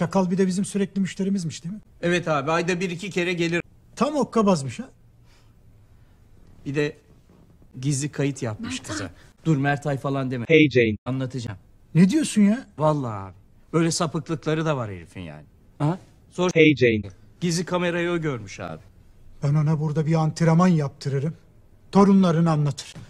Çakal bir de bizim sürekli müşterimizmiş değil mi? Evet abi ayda bir iki kere gelir. Tam okkabazmış ha. Bir de gizli kayıt yapmış kıza. Dur Mertay falan deme. Hey Jane. Anlatacağım. Ne diyorsun ya? Vallahi abi. Böyle sapıklıkları da var herifin yani. Ha? Sor. Hey Jane. Gizli kamerayı o görmüş abi. Ben ona burada bir antrenman yaptırırım. Torunlarını anlatır.